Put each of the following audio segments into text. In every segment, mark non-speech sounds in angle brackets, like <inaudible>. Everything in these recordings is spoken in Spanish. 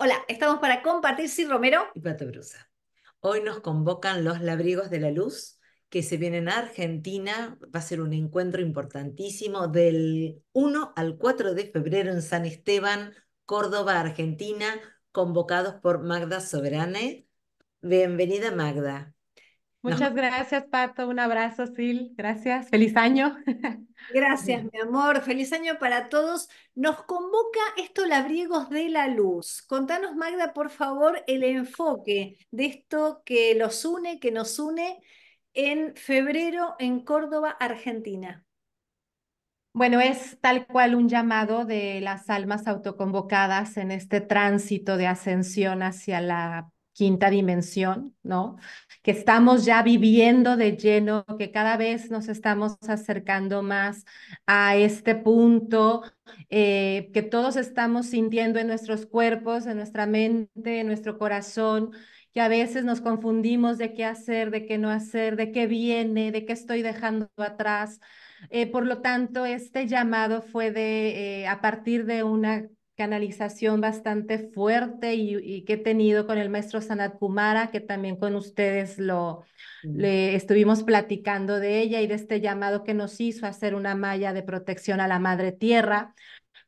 Hola, estamos para compartir sí, Romero y Pato Brusa. Hoy nos convocan los Labrigos de la Luz, que se vienen a Argentina. Va a ser un encuentro importantísimo del 1 al 4 de febrero en San Esteban, Córdoba, Argentina, convocados por Magda Soberane. Bienvenida, Magda. Muchas gracias, Pato. Un abrazo, Sil. Gracias. Feliz año. <laughs> Gracias, mi amor. Feliz año para todos. Nos convoca esto Labriegos de la Luz. Contanos, Magda, por favor, el enfoque de esto que los une, que nos une en febrero en Córdoba, Argentina. Bueno, es tal cual un llamado de las almas autoconvocadas en este tránsito de ascensión hacia la quinta dimensión, ¿no? Que estamos ya viviendo de lleno, que cada vez nos estamos acercando más a este punto, eh, que todos estamos sintiendo en nuestros cuerpos, en nuestra mente, en nuestro corazón, que a veces nos confundimos de qué hacer, de qué no hacer, de qué viene, de qué estoy dejando atrás. Eh, por lo tanto, este llamado fue de, eh, a partir de una canalización bastante fuerte y, que he tenido con el maestro Sanat Kumara, que también con ustedes lo le estuvimos platicando de ella y de este llamado que nos hizo hacer una malla de protección a la madre tierra.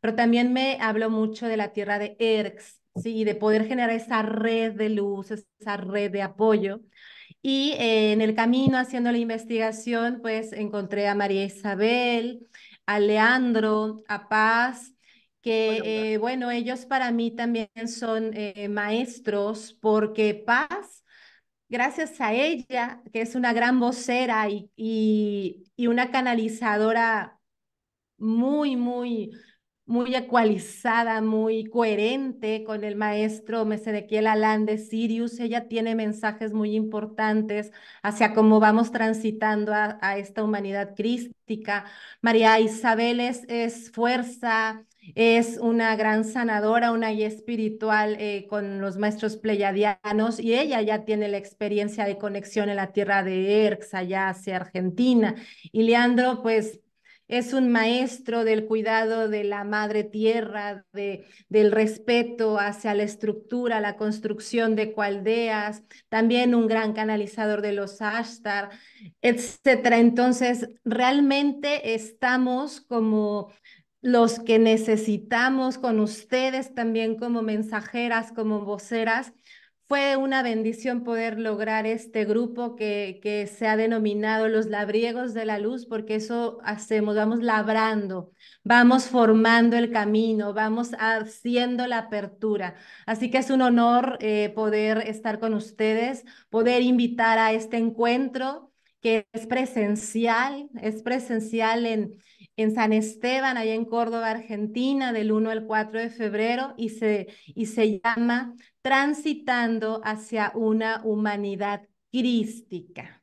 Pero también me habló mucho de la tierra de ERX, sí, y de poder generar esa red de luz, esa red de apoyo. Y eh, en el camino haciendo la investigación, pues encontré a María Isabel, a Leandro, a Paz, que eh, bueno, ellos para mí también son eh, maestros porque Paz, gracias a ella, que es una gran vocera y, y, una canalizadora muy, muy, muy ecualizada, muy coherente con el maestro Mesedequiel Alán de Sirius. Ella tiene mensajes muy importantes hacia cómo vamos transitando a, esta humanidad crística. María Isabel es, es fuerza, es una gran sanadora, una guía espiritual eh, con los maestros pleyadianos y ella ya tiene la experiencia de conexión en la tierra de Erx, allá hacia Argentina. Y Leandro, pues es un maestro del cuidado de la madre tierra, de, del respeto hacia la estructura, la construcción de cualdeas, también un gran canalizador de los ashtar, etcétera. Entonces, realmente estamos como los que necesitamos con ustedes también como mensajeras, como voceras. Fue una bendición poder lograr este grupo que, se ha denominado los labriegos de la luz, porque eso hacemos, vamos labrando, vamos formando el camino, vamos haciendo la apertura. Así que es un honor eh, poder estar con ustedes, poder invitar a este encuentro que es presencial, es presencial en, en San Esteban, allá en Córdoba, Argentina, del 1 al 4 de febrero, y se, y se llama Transitando hacia una humanidad crística.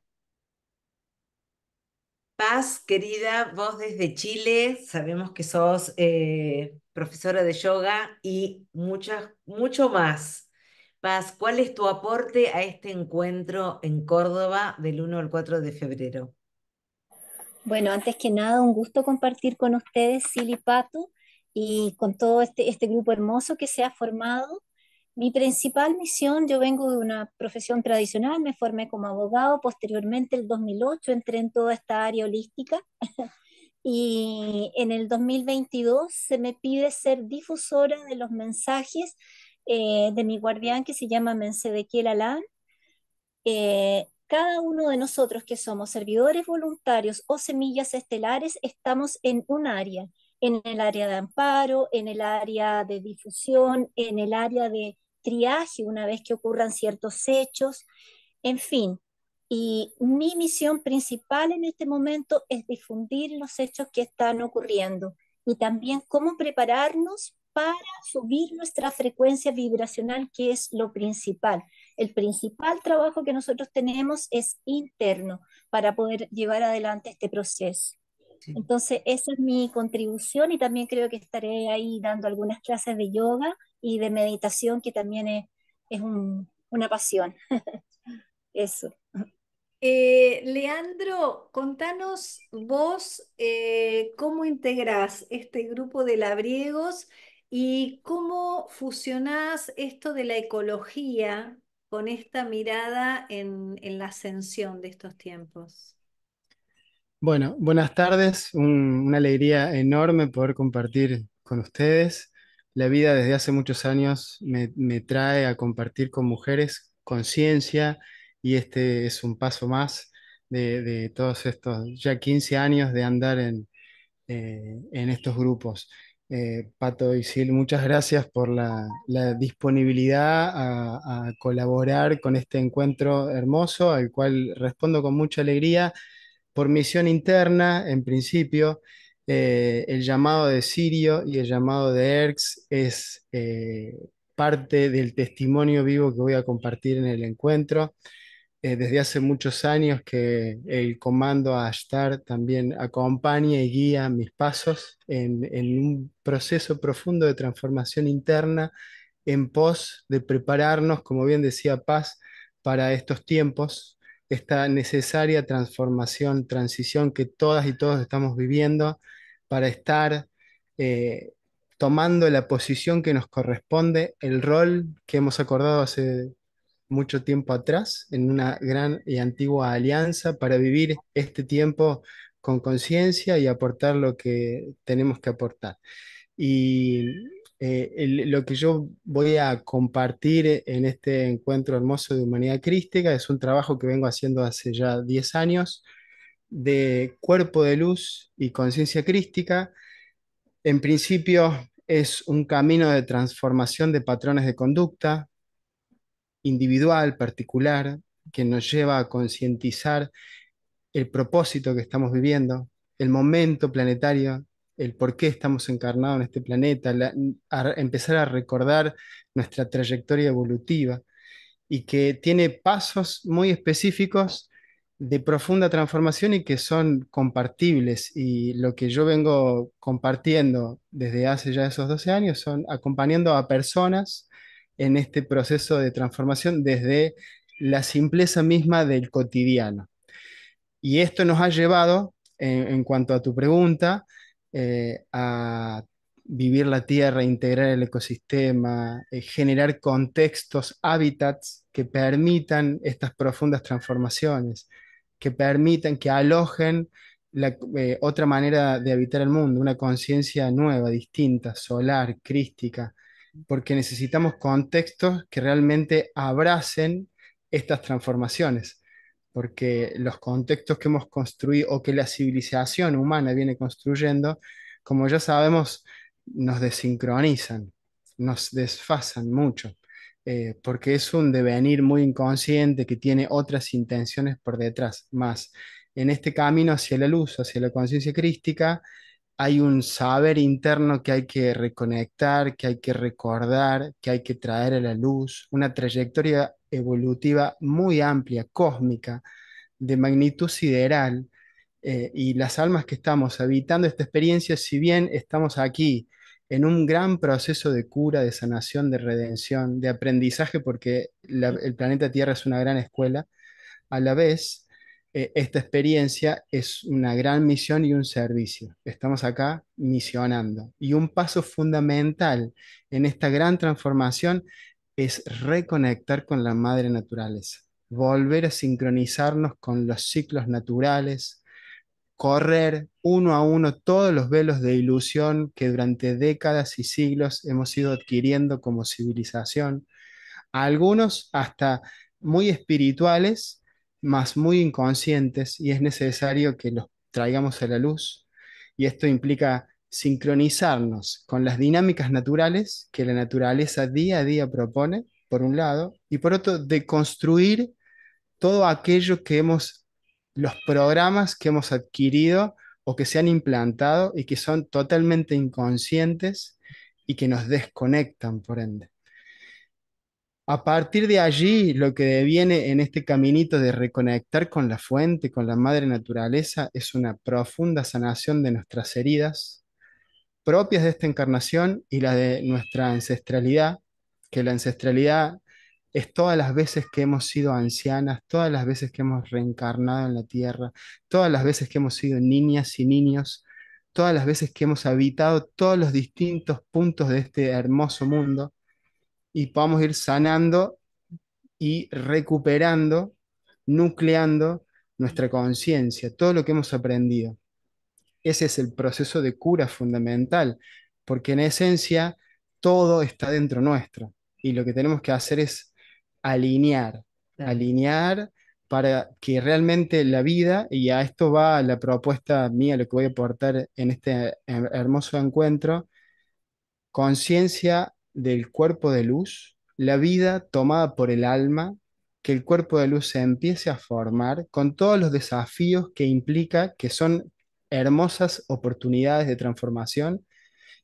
Paz, querida, vos desde Chile, sabemos que sos eh, profesora de yoga y muchas, mucho más. Paz, ¿cuál es tu aporte a este encuentro en Córdoba del 1 al 4 de febrero? Bueno, antes que nada, un gusto compartir con ustedes, Silipato, y con todo este, este, grupo hermoso que se ha formado. Mi principal misión, yo vengo de una profesión tradicional, me formé como abogado, posteriormente el 2008 entré en toda esta área holística <laughs> y en el 2022 se me pide ser difusora de los mensajes eh, de mi guardián que se llama Mensedequiel Alán. Eh, cada uno de nosotros que somos servidores voluntarios o semillas estelares estamos en un área, en el área de amparo, en el área de difusión, en el área de triaje una vez que ocurran ciertos hechos, en fin. Y mi misión principal en este momento es difundir los hechos que están ocurriendo y también cómo prepararnos para subir nuestra frecuencia vibracional, que es lo principal. El principal trabajo que nosotros tenemos es interno para poder llevar adelante este proceso. Entonces, esa es mi contribución y también creo que estaré ahí dando algunas clases de yoga y de meditación, que también es, es un, una pasión. <laughs> Eso. Eh, Leandro, contanos vos eh, cómo integrás este grupo de labriegos ¿Y cómo fusionás esto de la ecología con esta mirada en, la ascensión de estos tiempos? Bueno, buenas tardes, una alegría enorme poder compartir con ustedes. La vida desde hace muchos años me, trae a compartir con mujeres conciencia y este es un paso más de, todos estos ya 15 años de andar en eh, estos grupos. Eh, Pato y Sil, muchas gracias por la, disponibilidad a, colaborar con este encuentro hermoso, al cual respondo con mucha alegría por misión interna, en principio. Eh, el llamado de Sirio y el llamado de ERX es eh, parte del testimonio vivo que voy a compartir en el encuentro. Eh, desde hace muchos años que el comando Ashtar también acompaña y guía mis pasos en, un proceso profundo de transformación interna en pos de prepararnos, como bien decía Paz, para estos tiempos, esta necesaria transformación, transición que todas y todos estamos viviendo para estar eh, tomando la posición que nos corresponde, el rol que hemos acordado hace mucho tiempo atrás en una gran y antigua alianza para vivir este tiempo con conciencia y aportar lo que tenemos que aportar. Y eh, lo que yo voy a compartir en este encuentro hermoso de Humanidad Crística es un trabajo que vengo haciendo hace ya 10 años de cuerpo de luz y conciencia crística. En principio es un camino de transformación de patrones de conducta, individual, particular, que nos lleva a concientizar el propósito que estamos viviendo, el momento planetario, el por qué estamos encarnados en este planeta, a empezar a recordar nuestra trayectoria evolutiva y que tiene pasos muy específicos de profunda transformación y que son compartibles. Y lo que yo vengo compartiendo desde hace ya esos 12 años son acompañando a personas en este proceso de transformación desde la simpleza misma del cotidiano. Y esto nos ha llevado, en, cuanto a tu pregunta, eh, a vivir la tierra, integrar el ecosistema, eh, generar contextos, hábitats que permitan estas profundas transformaciones, que permitan, que alojen eh, otra manera de habitar el mundo, una conciencia nueva, distinta, solar, crística, porque necesitamos contextos que realmente abracen estas transformaciones, porque los contextos que hemos construido o que la civilización humana viene construyendo, como ya sabemos, nos desincronizan, nos desfasan mucho, eh, porque es un devenir muy inconsciente que tiene otras intenciones por detrás, más en este camino hacia la luz, hacia la conciencia crística, hay un saber interno que hay que reconectar, que hay que recordar, que hay que traer a la luz, una trayectoria evolutiva muy amplia, cósmica, de magnitud sideral, eh, y las almas que estamos habitando esta experiencia, si bien estamos aquí en un gran proceso de cura, de sanación, de redención, de aprendizaje, porque el planeta Tierra es una gran escuela, a la vez eh, esta experiencia es una gran misión y un servicio. Estamos acá misionando. Y un paso fundamental en esta gran transformación es reconectar con la madre naturaleza, volver a sincronizarnos con los ciclos naturales, correr uno a uno todos los velos de ilusión que durante décadas y siglos hemos ido adquiriendo como civilización, algunos hasta muy espirituales más muy inconscientes y es necesario que los traigamos a la luz. Y esto implica sincronizarnos con las dinámicas naturales que la naturaleza día a día propone, por un lado, y por otro, construir todo aquello que hemos, los programas que hemos adquirido o que se han implantado y que son totalmente inconscientes y que nos desconectan, por ende a partir de allí, lo que viene en este caminito de reconectar con la fuente, con la madre naturaleza, es una profunda sanación de nuestras heridas propias de esta encarnación y la de nuestra ancestralidad, que la ancestralidad es todas las veces que hemos sido ancianas, todas las veces que hemos reencarnado en la tierra, todas las veces que hemos sido niñas y niños, todas las veces que hemos habitado todos los distintos puntos de este hermoso mundo y podamos ir sanando y recuperando, nucleando nuestra conciencia, todo lo que hemos aprendido. Ese es el proceso de cura fundamental, porque en esencia todo está dentro nuestro y lo que tenemos que hacer es alinear, alinear para que realmente la vida, y a esto va la propuesta mía, lo que voy a aportar en este eh, hermoso encuentro, conciencia, del cuerpo de luz, la vida tomada por el alma, que el cuerpo de luz se empiece a formar con todos los desafíos que implica, que son hermosas oportunidades de transformación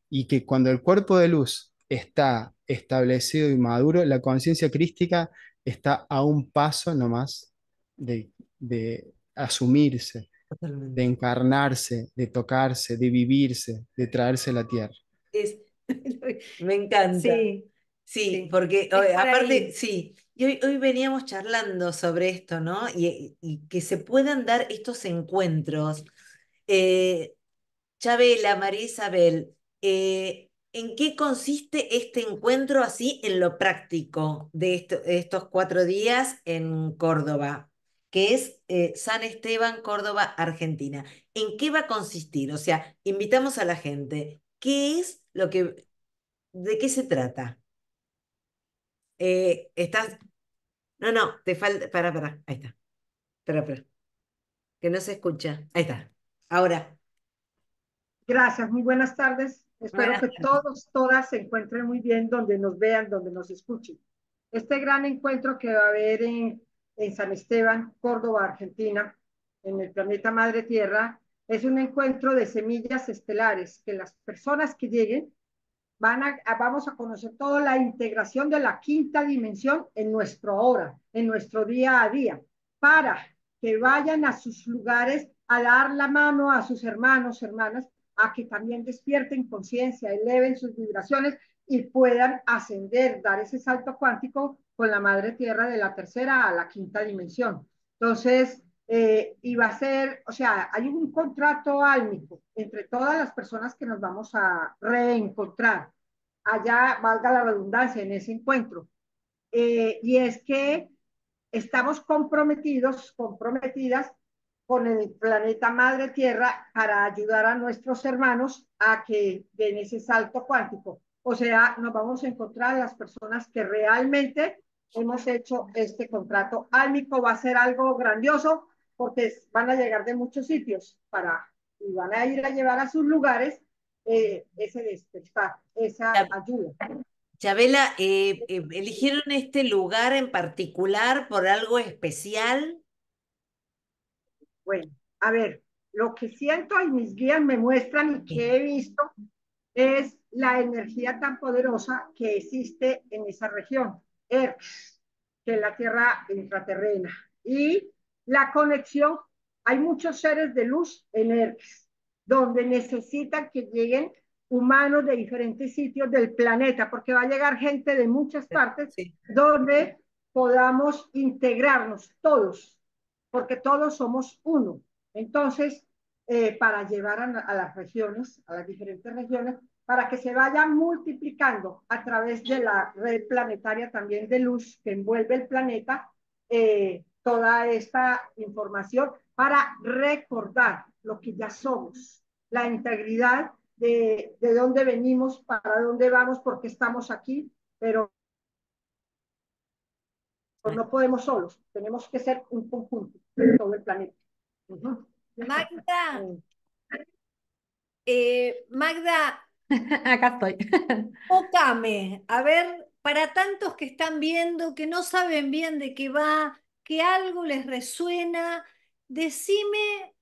y que cuando el cuerpo de luz está establecido y maduro, la conciencia crística está a un paso nomás de, de asumirse, de encarnarse, de tocarse, de vivirse, de traerse a la tierra. <laughs> Me encanta. Sí, porque aparte, sí, y hoy, veníamos charlando sobre esto, ¿no? Y, que se puedan dar estos encuentros. Eh, Chabela, María Isabel, eh, ¿en qué consiste este encuentro así en lo práctico de, estos cuatro días en Córdoba? que es eh, San Esteban, Córdoba, Argentina. ¿En qué va a consistir? O sea, invitamos a la gente. ¿Qué es lo que, ¿de qué se trata? Eh, estás, no, no, te falta, para, para, ahí está, para, que no se escucha, ahí está, ahora. Gracias, muy buenas tardes. Espero que todos, todas se encuentren muy bien donde nos vean, donde nos escuchen. Este gran encuentro que va a haber en, en San Esteban, Córdoba, Argentina, en el planeta Madre Tierra, es un encuentro de semillas estelares, que las personas que lleguen van a, vamos a conocer toda la integración de la quinta dimensión en nuestro ahora, en nuestro día a día, para que vayan a sus lugares a dar la mano a sus hermanos, hermanas, a que también despierten conciencia, eleven sus vibraciones y puedan ascender, dar ese salto cuántico con la madre tierra de la tercera a la quinta dimensión. Entonces, eh, y va a ser, o sea, hay un contrato álmico entre todas las personas que nos vamos a reencontrar allá, valga la redundancia, en ese encuentro. Eh, y es que estamos comprometidos, comprometidas con el planeta Madre Tierra para ayudar a nuestros hermanos a que den ese salto cuántico. O sea, nos vamos a encontrar las personas que realmente hemos hecho este contrato álmico. Va a ser algo grandioso porque van a llegar de muchos sitios para, y van a ir a llevar a sus lugares eh, ese despertar, esa ayuda. Chabela, eh, eh, ¿eligieron este lugar en particular por algo especial? Bueno, a ver, lo que siento y mis guías me muestran y que he visto es la energía tan poderosa que existe en esa región, que es la tierra intraterrena, y la conexión, hay muchos seres de luz en Erx, donde necesitan que lleguen humanos de diferentes sitios del planeta, porque va a llegar gente de muchas partes donde podamos integrarnos todos, porque todos somos uno. Entonces, eh, para llevar a, las regiones, a las diferentes regiones, para que se vaya multiplicando a través de la red planetaria también de luz que envuelve el planeta, eh, toda esta información para recordar lo que ya somos, la integridad de, de dónde venimos, para dónde vamos, porque estamos aquí, pero no podemos solos, tenemos que ser un conjunto de todo el planeta. Magda, eh, Magda, <laughs> acá estoy. Ocame, <laughs> a ver, para tantos que están viendo, que no saben bien de qué va, que algo les resuena, decime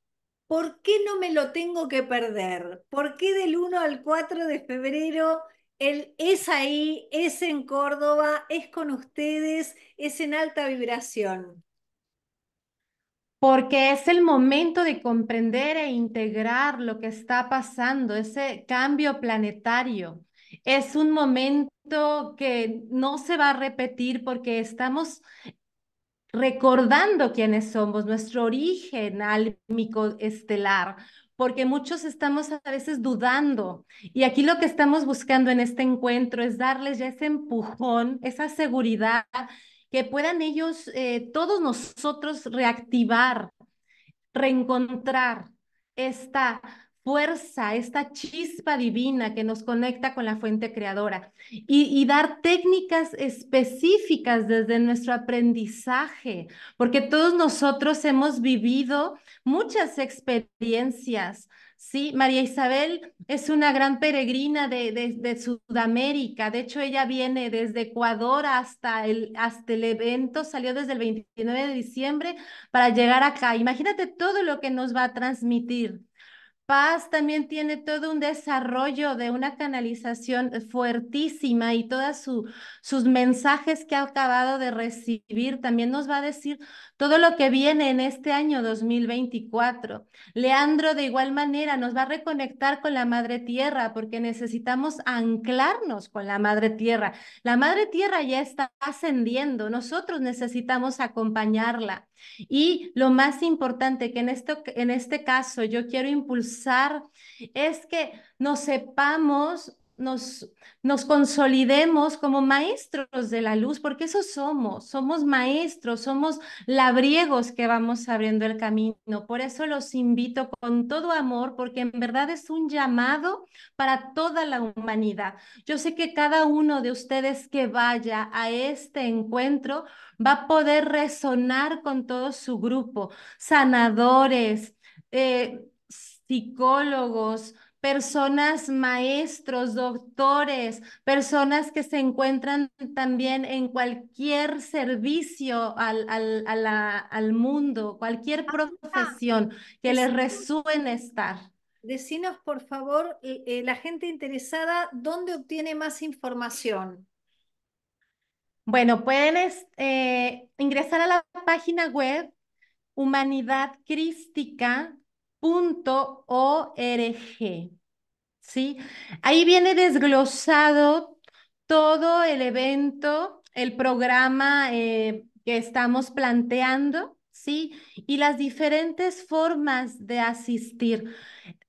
por qué no me lo tengo que perder, por qué del 1 al 4 de febrero él es ahí, es en Córdoba, es con ustedes, es en alta vibración. Porque es el momento de comprender e integrar lo que está pasando, ese cambio planetario. Es un momento que no se va a repetir porque estamos recordando quiénes somos, nuestro origen álmico estelar, porque muchos estamos a veces dudando. Y aquí lo que estamos buscando en este encuentro es darles ya ese empujón, esa seguridad, que puedan ellos, eh, todos nosotros, reactivar, reencontrar esta fuerza, esta chispa divina que nos conecta con la fuente creadora y, dar técnicas específicas desde nuestro aprendizaje, porque todos nosotros hemos vivido muchas experiencias. Sí, María Isabel es una gran peregrina de, Sudamérica. De hecho, ella viene desde Ecuador hasta el, hasta el evento, salió desde el 29 de diciembre para llegar acá. Imagínate todo lo que nos va a transmitir. Paz también tiene todo un desarrollo de una canalización fuertísima y todos sus mensajes que ha acabado de recibir también nos va a decir todo lo que viene en este año 2024. Leandro de igual manera nos va a reconectar con la Madre Tierra porque necesitamos anclarnos con la Madre Tierra. La Madre Tierra ya está ascendiendo, nosotros necesitamos acompañarla. Y lo más importante que en, esto, en este caso yo quiero impulsar es que nos sepamos nos, consolidemos como maestros de la luz, porque eso somos, somos maestros, somos labriegos que vamos abriendo el camino. Por eso los invito con todo amor, porque en verdad es un llamado para toda la humanidad. Yo sé que cada uno de ustedes que vaya a este encuentro va a poder resonar con todo su grupo, sanadores, eh, psicólogos, personas, maestros, doctores, personas que se encuentran también en cualquier servicio al, mundo, cualquier profesión que les resuene estar. Decinos, por favor, eh, la gente interesada, ¿dónde obtiene más información? Bueno, pueden eh, ingresar a la página web crística. .org, ¿sí? Ahí viene desglosado todo el evento, el programa eh, que estamos planteando, ¿sí? Y las diferentes formas de asistir.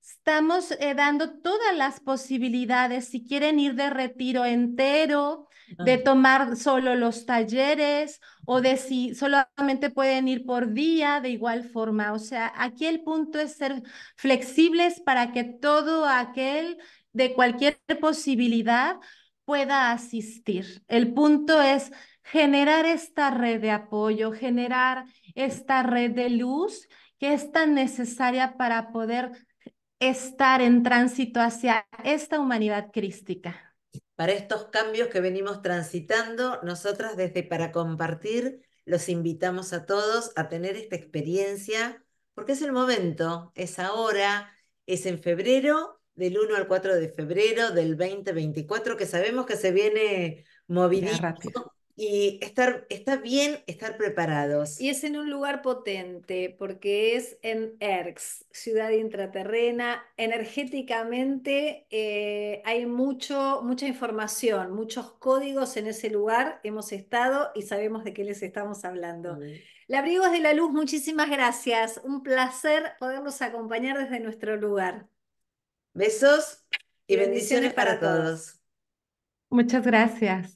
Estamos eh, dando todas las posibilidades, si quieren ir de retiro entero, de tomar solo los talleres o de si solamente pueden ir por día de igual forma. O sea, aquí el punto es ser flexibles para que todo aquel de cualquier posibilidad pueda asistir. El punto es generar esta red de apoyo, generar esta red de luz que es tan necesaria para poder estar en tránsito hacia esta humanidad crística para estos cambios que venimos transitando. Nosotras desde para compartir los invitamos a todos a tener esta experiencia, porque es el momento, es ahora, es en febrero, del 1 al 4 de febrero del 2024, que sabemos que se viene movilizando y estar, está bien estar preparados. Y es en un lugar potente, porque es en ERX, ciudad intraterrena. Energéticamente eh, hay mucho, mucha información, muchos códigos en ese lugar. Hemos estado y sabemos de qué les estamos hablando. Mm. Labrigos de la Luz, muchísimas gracias. Un placer poderlos acompañar desde nuestro lugar. Besos y, bendiciones, para, todos. Muchas gracias.